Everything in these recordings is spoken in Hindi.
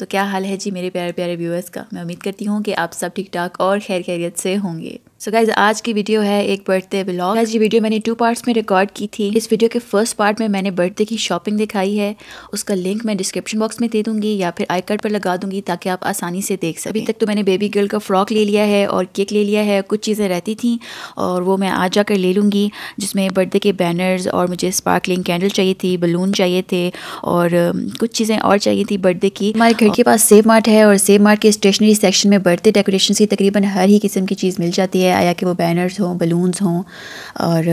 तो क्या हाल है जी मेरे प्यारे प्यारे व्यूअर्स का मैं उम्मीद करती हूँ कि आप सब ठीक ठाक और खैर खैरियत से होंगे सो so गाइज आज की वीडियो है एक बर्थडे ब्लॉग आज ये वीडियो मैंने टू पार्ट्स में रिकॉर्ड की थी इस वीडियो के फर्स्ट पार्ट में मैंने बर्थडे की शॉपिंग दिखाई है उसका लिंक मैं डिस्क्रिप्शन बॉक्स में दे दूंगी या फिर आई कार्ड पर लगा दूंगी ताकि आप आसानी से देख सकें अभी तक तो मैंने बेबी गर्ल का फ्रॉक ले लिया है और केक ले लिया है कुछ चीज़ें रहती थी और वो मैं आज जाकर ले लूँगी जिसमें बर्थडे के बैनर्स और मुझे स्पार्कलिंग कैंडल चाहिए थी बलून चाहिए थे और कुछ चीज़ें और चाहिए थी बर्थडे की हमारे घर के पास सेव मार्ट है और सेव मार्ट के स्टेशनरी सेक्शन में बर्थडे डेकोरेशन की तकरीबन हर ही किस्म की चीज़ मिल जाती है आया कि वो बैनर्स हों बलून्स हों और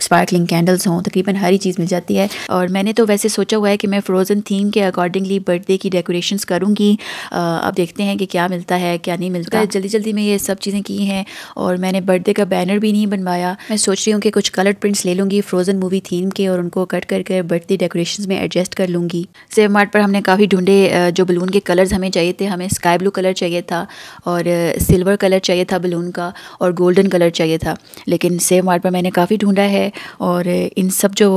स्पार्कलिंग uh, कैंडल्स हों तकरीबन हर ही चीज़ मिल जाती है और मैंने तो वैसे सोचा हुआ है कि मैं फ्रोज़न थीम के अकॉर्डिंगली बर्थडे की डेकोरेशन करूँगी uh, अब देखते हैं कि क्या मिलता है क्या नहीं मिलता है तो जल्दी जल्दी में ये सब चीज़ें की हैं और मैंने बर्थडे का बैनर भी नहीं बनवाया मैं सोच रही हूँ कि कुछ कलर प्रिंट्स ले लूँगी फ्रोज़न मूवी थीम के और उनको कट करके बर्थडे डेकोरेशन में एडजस्ट कर लूँगी सेव मार्ट पर हमने काफ़ी ढूंढे uh, जो बलून उनके कलर्स हमें चाहिए थे हमें स्काई ब्लू कलर चाहिए था और सिल्वर कलर चाहिए था बलून का और गोल्डन कलर चाहिए था लेकिन सेम वार्ड पर मैंने काफ़ी ढूंढा है और इन सब जो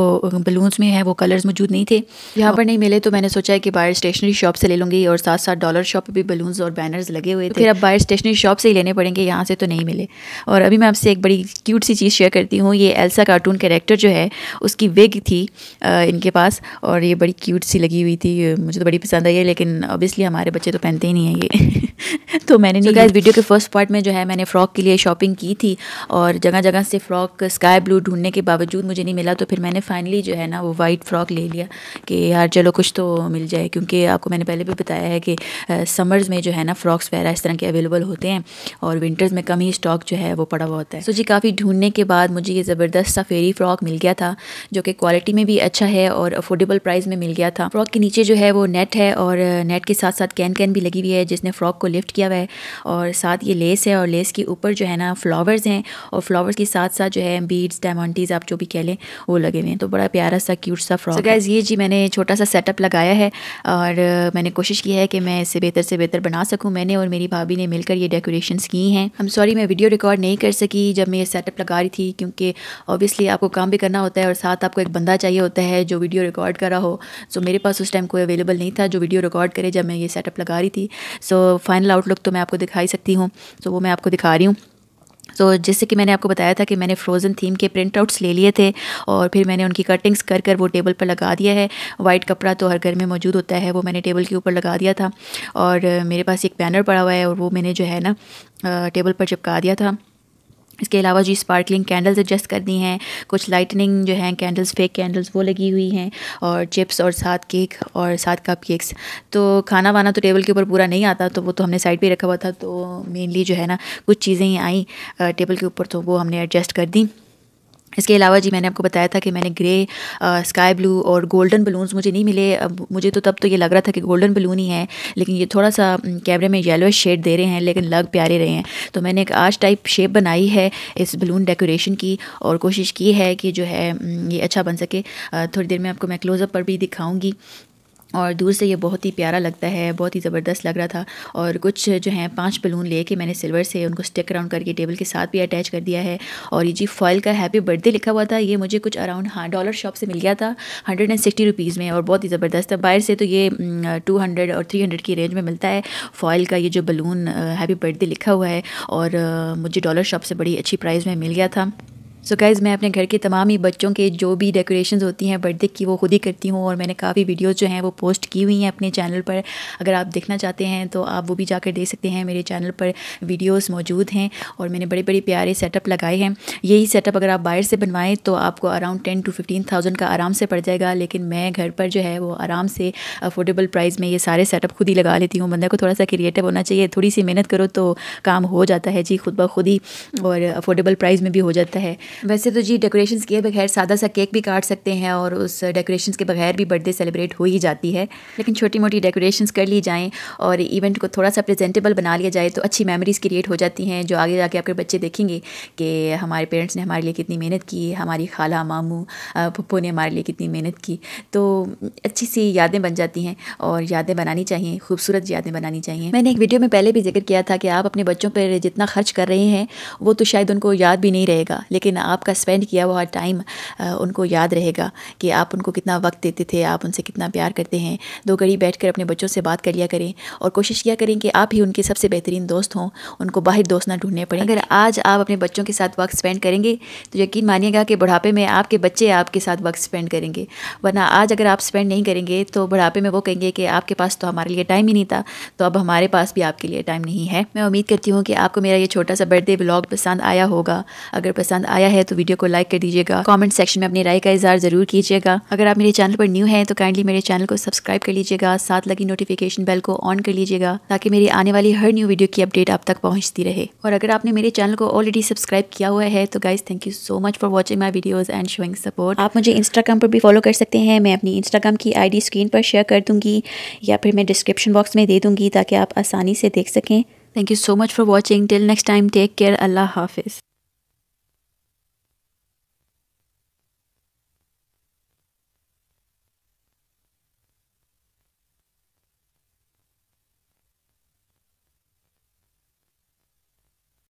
बलून्स में हैं वो कलर्स मौजूद नहीं थे यहाँ हाँ। पर नहीं मिले तो मैंने सोचा है कि बाहर स्टेशनरी शॉप से ले लूँगी और साथ साथ डॉलर शॉप पर भी बलून्स और बैनर्स लगे हुए तो थे फिर अब बाहर स्टेशनरी शॉप से ही लेने पड़ेंगे यहाँ से तो नहीं मिले और अभी मैं आपसे एक बड़ी क्यूट सी चीज़ शेयर करती हूँ ये एल्सा कार्टून कैरेक्टर जो है उसकी विग थी इनके पास और ये बड़ी क्यूट सी लगी हुई थी मुझे तो बड़ी पसंद आई है लेकिन अब ऑब्वियसली हमारे बच्चे तो पहनते ही नहीं हैं ये तो मैंने so इस वीडियो के फर्स्ट पार्ट में जो है मैंने फ़्रॉक के लिए शॉपिंग की थी और जगह जगह से फ़्रॉक स्काई ब्लू ढूंढने के बावजूद मुझे नहीं मिला तो फिर मैंने फाइनली जो है ना वो वाइट फ़्रॉक ले लिया कि यार चलो कुछ तो मिल जाए क्योंकि आपको मैंने पहले भी बताया है कि समर्स में जो है ना फ़्रॉक्स वगैरह इस तरह के अवेलेबल होते हैं और विंटर्स में कम ही स्टॉक जो है वो पड़ा हुआ होता है सो so जी काफ़ी ढूंढने के बाद मुझे ये ज़बरदस्त सा फेरी फ़्रॉक मिल गया था जो कि क्वालिटी में भी अच्छा है और अफोर्डेबल प्राइस में मिल गया था फ़्रॉक के नीचे जो है वो नेट है और नेट के साथ साथ कैन कैन भी लगी हुई है जिसने फ़्रॉक को लिफ्ट किया हुआ है और साथ ये लेस है और लेस के ऊपर जो है ना फ्लावर्स हैं और फ्लावर्स के साथ साथ जो है बीड्स डायमंडीज आप जो भी कह लें वो लगे हुए हैं तो बड़ा प्यारा सा क्यूट सा फ्रॉक so ये जी मैंने छोटा सा सेटअप लगाया है और मैंने कोशिश की है कि मैं इसे बेहतर से बेहतर बना सकूँ मैंने और मेरी भाभी ने मिलकर ये डेकोरेशन की हैं हम सॉरी मैं वीडियो रिकॉर्ड नहीं कर सकी जब मैं ये सेटअप लगा रही थी क्योंकि ऑब्वियसली आपको काम भी करना होता है और साथ आपको एक बंदा चाहिए होता है जो वीडियो रिकॉर्ड करा हो सो so, मेरे पास उस टाइम कोई अवेलेबल नहीं था जो वीडियो रिकॉर्ड करे जब मैं ये सेटअप लगा रही थी so so, finally final outlook तो मैं आपको दिखाई सकती हूँ तो वो मैं आपको दिखा रही हूँ सो so, जैसे कि मैंने आपको बताया था कि मैंने फ्रोज़न थीम के प्रिंट आउट्स ले लिए थे और फिर मैंने उनकी कटिंग्स कर कर वो टेबल पर लगा दिया है वाइट कपड़ा तो हर घर में मौजूद होता है वो मैंने टेबल के ऊपर लगा दिया था और मेरे पास एक बैनर पड़ा हुआ है और वो मैंने जो है ना टेबल पर चिपका दिया था इसके अलावा जी स्पार्कलिंग कैंडल्स एडजस्ट करनी हैं कुछ लाइटनिंग जो हैं कैंडल्स फेक कैंडल्स वो लगी हुई हैं और चिप्स और साथ केक और साथ कप केक्स तो खाना वाना तो टेबल के ऊपर पूरा नहीं आता तो वो तो हमने साइड पर रखा हुआ था तो मेनली जो है ना कुछ चीज़ें आई टेबल के ऊपर तो वो हमने एडजस्ट कर दी इसके अलावा जी मैंने आपको बताया था कि मैंने ग्रे स्काई ब्लू और गोल्डन बलून्स मुझे नहीं मिले मुझे तो तब तो ये लग रहा था कि गोल्डन बलून ही है लेकिन ये थोड़ा सा कैमरे में येलो शेड दे रहे हैं लेकिन लग प्यारे रहे हैं तो मैंने एक आज टाइप शेप बनाई है इस बलून डेकोरेशन की और कोशिश की है कि जो है ये अच्छा बन सके थोड़ी देर में आपको मैं क्लोज़अप पर भी दिखाऊँगी और दूर से ये बहुत ही प्यारा लगता है बहुत ही ज़बरदस्त लग रहा था और कुछ जो है पांच बलून लेके मैंने सिल्वर से उनको स्टिक अराउंड करके टेबल के साथ भी अटैच कर दिया है और ये जी फॉयल का हैप्पी बर्थडे लिखा हुआ था ये मुझे कुछ अराउंड हाँ डॉलर शॉप से मिल गया था हंड्रेड एंड सिक्सटी रुपीज़ में और बहुत ही ज़बरदस्त था बाहर से तो ये टू हंड्रेड और थ्री हंड्रेड की रेंज में मिलता है फॉल का ये जो बलून हैप्पी बर्थडे लिखा हुआ है और मुझे डॉलर शॉप से बड़ी अच्छी प्राइस में मिल गया था सो so गाइज़ मैं अपने घर के तमाम ही बच्चों के जो भी डेकोरेशन होती हैं बर्थडे की वो खुद ही करती हूँ और मैंने काफ़ी वीडियोज़ जो हैं वो पोस्ट की हुई हैं अपने चैनल पर अगर आप देखना चाहते हैं तो आप वो भी जाकर देख सकते हैं मेरे चैनल पर वीडियोज़ मौजूद हैं और मैंने बड़े बड़े प्यारे सेटअप लगाए हैं यही सेटअप अगर आप बाहर से बनवाएँ तो आपको around ten to fifteen thousand का आराम से पड़ जाएगा लेकिन मैं घर पर जो है वो आराम से अफोर्डेबल प्राइस में ये सारे सेटअप खुद ही लगा लेती हूँ बंदा को थोड़ा सा क्रिएटिव होना चाहिए थोड़ी सी मेहनत करो तो काम हो जाता है जी खुद ब खुद ही और अफोर्डेबल प्राइस में भी हो जाता है वैसे तो जी डेकोरेशन के बगैर सादा सा केक भी काट सकते हैं और उस डेकोरेशन के बगैर भी बर्थडे सेलिब्रेट हो ही जाती है लेकिन छोटी मोटी डेकोरेशन कर ली जाएँ और इवेंट को थोड़ा सा प्रेजेंटेबल बना लिया जाए तो अच्छी मेमोरीज़ क्रिएट हो जाती हैं जो आगे जाके आपके बच्चे देखेंगे कि हमारे पेरेंट्स ने हमारे लिए कितनी मेहनत की हमारी खाला मामू पप्पो ने हमारे लिए कितनी मेहनत की तो अच्छी सी यादें बन जाती हैं और यादें बनानी चाहिए खूबसूरत यादें बनानी चाहिए मैंने एक वीडियो में पहले भी जिक्र किया था कि आप अपने बच्चों पर जितना खर्च कर रहे हैं वो तो शायद उनको याद भी नहीं रहेगा लेकिन आपका स्पेंड किया हुआ टाइम उनको याद रहेगा कि आप उनको कितना वक्त देते थे आप उनसे कितना प्यार करते हैं दो घड़ी बैठ कर अपने बच्चों से बात कर लिया करें और कोशिश किया करें कि आप ही उनके सबसे बेहतरीन दोस्त हों उनको बाहर दोस्त ना ढूंढने पड़े अगर आज आप अपने बच्चों के साथ वक्त स्पेंड करेंगे तो यकीन मानिएगा कि बुढ़ापे में आपके बच्चे आपके साथ वक्त स्पेंड करेंगे वरना आज अगर आप स्पेंड नहीं करेंगे तो बुढ़ापे में वो कहेंगे कि आपके पास तो हमारे लिए टाइम ही नहीं था तो अब हमारे पास भी आपके लिए टाइम नहीं है मैं उम्मीद करती हूँ कि आपको मेरा ये छोटा सा बर्थडे ब्लॉग पसंद आया होगा अगर पसंद आया है तो वीडियो को लाइक कर दीजिएगा कॉमेंट सेक्शन में अपनी राय का इजहार जरूर कीजिएगा अगर आप मेरे चैनल पर न्यू है तो काइंडली मेरे चैनल को सब्सक्राइब कर लीजिएगा साथ लगी नोटिफिकेशन बेल को ऑन कर लीजिएगा ताकि मेरी आने वाली हर न्यू वीडियो की अपडेट आप तक पहुंचती रहे और अगर आपने मेरे चैनल को ऑलरेडी सब्सक्राइब किया हुआ है तो guys thank you so much for watching my videos and showing support आप मुझे इंस्टाग्राम पर भी फॉलो कर सकते हैं मैं अपनी इंस्टाग्राम की डी स्क्रीन पर शेयर कर दूंगी या फिर मैं डिस्क्रिप्शन बॉक्स में दे दूंगी ताकि आप आसानी से देख सकें thank you so much for watching till next time take care अल्लाह हाफिज़